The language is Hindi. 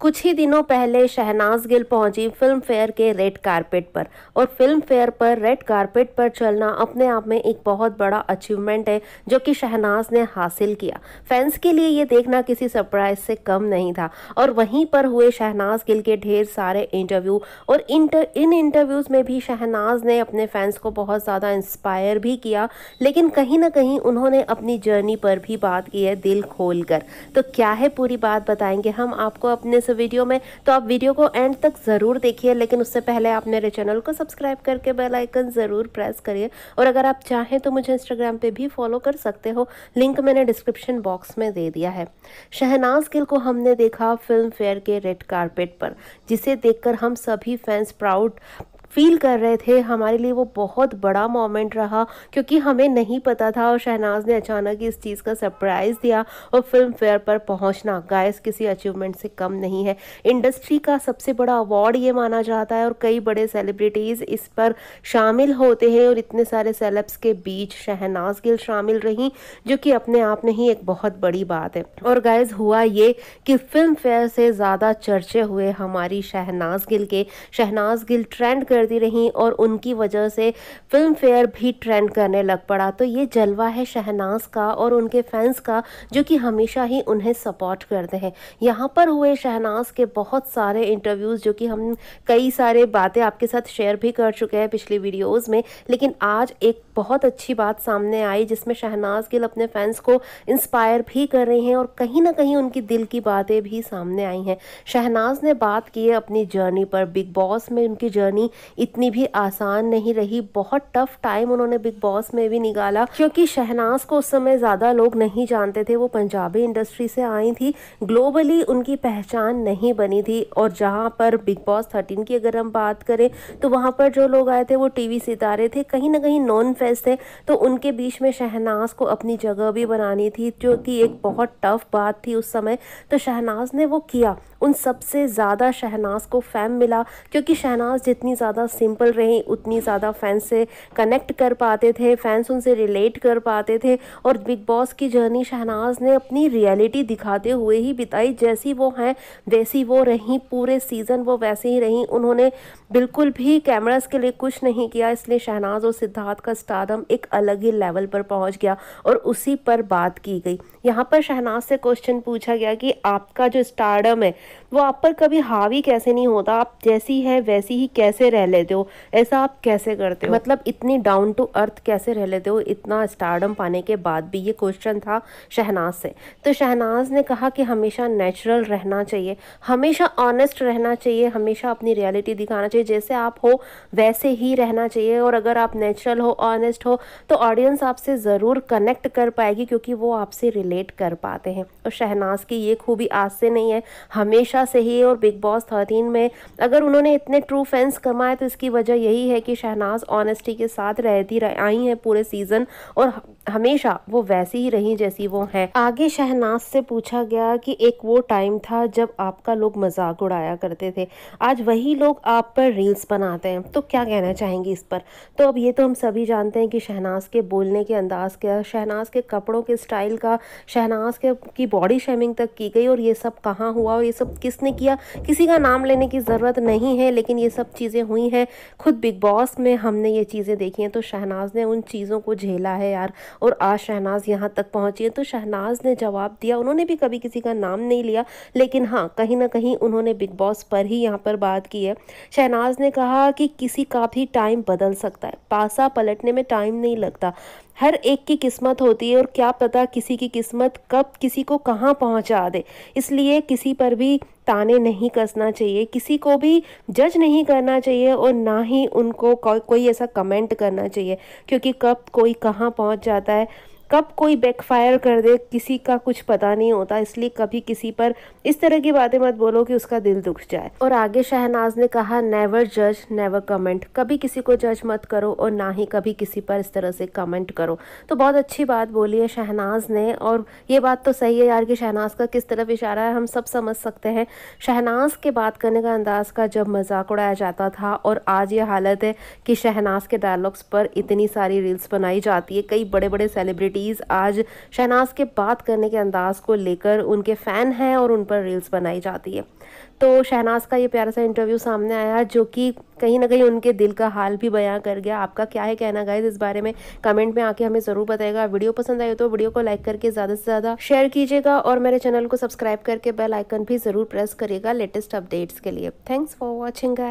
कुछ ही दिनों पहले शहनाज गिल पहुंची फिल्म फेयर के रेड कारपेट पर और फिल्म फेयर पर रेड कारपेट पर चलना अपने आप में एक बहुत बड़ा अचीवमेंट है जो कि शहनाज ने हासिल किया फैंस के लिए ये देखना किसी सरप्राइज से कम नहीं था और वहीं पर हुए शहनाज गिल के ढेर सारे इंटरव्यू और इंटर इन इंटरव्यूज़ में भी शहनाज ने अपने फैंस को बहुत ज़्यादा इंस्पायर भी किया लेकिन कहीं ना कहीं उन्होंने अपनी जर्नी पर भी बात की है दिल खोल कर तो क्या है पूरी बात बताएंगे हम आपको अपने से वीडियो में तो आप वीडियो को एंड तक ज़रूर देखिए लेकिन उससे पहले आप मेरे चैनल को सब्सक्राइब करके बेल आइकन ज़रूर प्रेस करिए और अगर आप चाहें तो मुझे इंस्टाग्राम पे भी फॉलो कर सकते हो लिंक मैंने डिस्क्रिप्शन बॉक्स में दे दिया है शहनाज गिल को हमने देखा फिल्म फेयर के रेड कारपेट पर जिसे देखकर हम सभी फैंस प्राउड फील कर रहे थे हमारे लिए वो बहुत बड़ा मोमेंट रहा क्योंकि हमें नहीं पता था और शहनाज ने अचानक इस चीज़ का सरप्राइज़ दिया और फिल्म फेयर पर पहुंचना गायस किसी अचीवमेंट से कम नहीं है इंडस्ट्री का सबसे बड़ा अवार्ड ये माना जाता है और कई बड़े सेलिब्रिटीज़ इस पर शामिल होते हैं और इतने सारे सेलेब्स के बीच शहनाज गिल शामिल रहीं जो कि अपने आप में ही एक बहुत बड़ी बात है और गायज हुआ ये कि फिल्म फेयर से ज़्यादा चर्चे हुए हमारी शहनाज गिल के शहनाज गिल ट्रेंड कर करती रहीं और उनकी वजह से फिल्म फेयर भी ट्रेंड करने लग पड़ा तो ये जलवा है शहनाज का और उनके फैंस का जो कि हमेशा ही उन्हें सपोर्ट करते हैं यहाँ पर हुए शहनाज के बहुत सारे इंटरव्यूज़ जो कि हम कई सारे बातें आपके साथ शेयर भी कर चुके हैं पिछली वीडियोज़ में लेकिन आज एक बहुत अच्छी बात सामने आई जिसमें शहनाज गिल अपने फैंस को इंस्पायर भी कर रहे हैं और कहीं ना कहीं उनकी दिल की बातें भी सामने आई हैं शहनाज ने बात की है अपनी जर्नी पर बिग बॉस में उनकी जर्नी इतनी भी आसान नहीं रही बहुत टफ टाइम उन्होंने बिग बॉस में भी निकाला क्योंकि शहनाज को उस समय ज़्यादा लोग नहीं जानते थे वो पंजाबी इंडस्ट्री से आई थी ग्लोबली उनकी पहचान नहीं बनी थी और जहाँ पर बिग बॉस थर्टीन की अगर हम बात करें तो वहाँ पर जो लोग आए थे वो टीवी सितारे थे कहीं ना कहीं नॉन फेस थे तो उनके बीच में शहनाज को अपनी जगह भी बनानी थी जो कि एक बहुत टफ बात थी उस समय तो शहनाज ने वो किया उन सबसे ज़्यादा शहनाज को फैम मिला क्योंकि शहनाज जितनी ज़्यादा ज़्यादा सिंपल रहीं उतनी ज़्यादा फैंस से कनेक्ट कर पाते थे फैंस उनसे रिलेट कर पाते थे और बिग बॉस की जर्नी शहनाज ने अपनी रियलिटी दिखाते हुए ही बिताई जैसी वो हैं वैसी वो रहीं पूरे सीज़न वो वैसे ही रहीं उन्होंने बिल्कुल भी कैमरास के लिए कुछ नहीं किया इसलिए शहनाज और सिद्धार्थ का स्टारडम एक अलग ही लेवल पर पहुंच गया और उसी पर बात की गई यहाँ पर शहनाज से क्वेश्चन पूछा गया कि आपका जो स्टारडम है वो आप पर कभी हावी कैसे नहीं होता आप जैसी है वैसी ही कैसे रह लेते हो ऐसा आप कैसे करते हो मतलब इतनी डाउन टू अर्थ कैसे रह लेते हो इतना स्टारडम पाने के बाद भी ये क्वेश्चन था शहनाज से तो शहनाज ने कहा कि हमेशा नेचुरल रहना चाहिए हमेशा ऑनेस्ट रहना चाहिए हमेशा अपनी रियलिटी दिखाना चाहिए चाहिए जैसे आप हो वैसे ही रहना चाहिए और अगर आप नेचुरल हो ऑनेस्ट हो तो ऑडियंस आपसे ज़रूर कनेक्ट कर पाएगी क्योंकि वो आपसे रिलेट कर पाते हैं और शहनाज की ये खूबी आज से नहीं है हमेशा से ही और बिग बॉस थर्टीन में अगर उन्होंने इतने ट्रू फैंस कमाए तो इसकी वजह यही है कि शहनाज ऑनेस्टी के साथ रहती रह, आई हैं पूरे सीज़न और हमेशा वो वैसी ही रही जैसी वो हैं आगे शहनाज से पूछा गया कि एक वो टाइम था जब आपका लोग मजाक उड़ाया करते थे आज वही लोग आप पर रील्स बनाते हैं तो क्या कहना चाहेंगी इस पर तो अब ये तो हम सभी जानते हैं कि शहनाज के बोलने के अंदाज क्या शहनाज के कपड़ों के स्टाइल का शहनाज के की बॉडी शेमिंग तक की गई और ये सब कहाँ हुआ और ये सब किसने किया किसी का नाम लेने की ज़रूरत नहीं है लेकिन ये सब चीज़ें हुई हैं खुद बिग बॉस में हमने ये चीज़ें देखी हैं तो शहनाज ने उन चीज़ों को झेला है यार और आज शहनाज यहाँ तक पहुँची है तो शहनाज ने जवाब दिया उन्होंने भी कभी किसी का नाम नहीं लिया लेकिन हाँ कहीं ना कहीं उन्होंने बिग बॉस पर ही यहाँ पर बात की है शहनाज ने कहा कि किसी का भी टाइम बदल सकता है पासा पलटने में टाइम नहीं लगता हर एक की किस्मत होती है और क्या पता किसी की किस्मत कब किसी को कहाँ पहुँचा दे इसलिए किसी पर भी ताने नहीं कसना चाहिए किसी को भी जज नहीं करना चाहिए और ना ही उनको को, कोई ऐसा कमेंट करना चाहिए क्योंकि कब कोई कहाँ पहुँच जाता है कब कोई बैकफायर कर दे किसी का कुछ पता नहीं होता इसलिए कभी किसी पर इस तरह की बातें मत बोलो कि उसका दिल दुख जाए और आगे शहनाज ने कहा नेवर जज नेवर कमेंट कभी किसी को जज मत करो और ना ही कभी किसी पर इस तरह से कमेंट करो तो बहुत अच्छी बात बोली है शहनाज ने और ये बात तो सही है यार कि शहनाज का किस तरफ इशारा है हम सब समझ सकते हैं शहनाज के बात करने का अंदाज का जब मजाक उड़ाया जाता था और आज ये हालत है कि शहनाज के डायलॉग्स पर इतनी सारी रील्स बनाई जाती है कई बड़े बड़े सेलिब्रिटी प्लीज़ आज शहनाज के बात करने के अंदाज को लेकर उनके फ़ैन हैं और उन पर रील्स बनाई जाती है तो शहनाज का ये प्यारा सा इंटरव्यू सामने आया जो कि कहीं ना कहीं उनके दिल का हाल भी बयां कर गया आपका क्या है कहना गाइज इस बारे में कमेंट में आके हमें ज़रूर बताएगा वीडियो पसंद आए तो वीडियो को लाइक करके ज़्यादा से ज़्यादा शेयर कीजिएगा और मेरे चैनल को सब्सक्राइब करके बेल आइकन भी ज़रूर प्रेस करिएगा लेटेस्ट अपडेट्स के लिए थैंक्स फॉर वॉचिंग गाइज